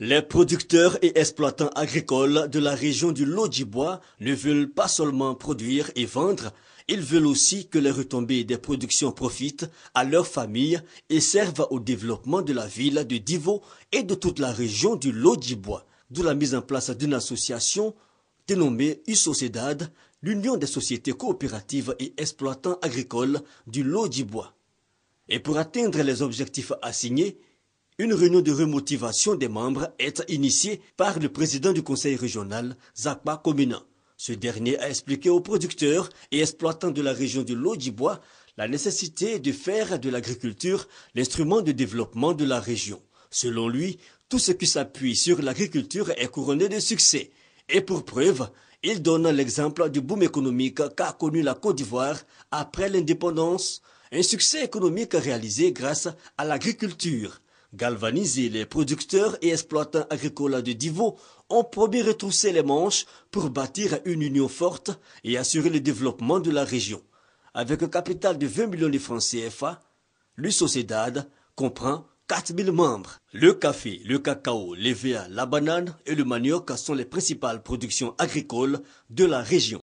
Les producteurs et exploitants agricoles de la région du Lodjibois ne veulent pas seulement produire et vendre, ils veulent aussi que les retombées des productions profitent à leurs familles et servent au développement de la ville de Divo et de toute la région du Lodjibois, d'où la mise en place d'une association dénommée USOCEDAD, l'Union des sociétés coopératives et exploitants agricoles du Lodjibois. Et pour atteindre les objectifs assignés, une réunion de remotivation des membres est initiée par le président du conseil régional, zakba Komina. Ce dernier a expliqué aux producteurs et exploitants de la région de l'Au-du-Bois la nécessité de faire de l'agriculture l'instrument de développement de la région. Selon lui, tout ce qui s'appuie sur l'agriculture est couronné de succès. Et pour preuve, il donne l'exemple du boom économique qu'a connu la Côte d'Ivoire après l'indépendance, un succès économique réalisé grâce à l'agriculture. Galvaniser les producteurs et exploitants agricoles de Divo ont promis retrousser les manches pour bâtir une union forte et assurer le développement de la région. Avec un capital de 20 millions de francs CFA, l'USOCEDAD comprend 4000 membres. Le café, le cacao, l'EVA, la banane et le manioc sont les principales productions agricoles de la région.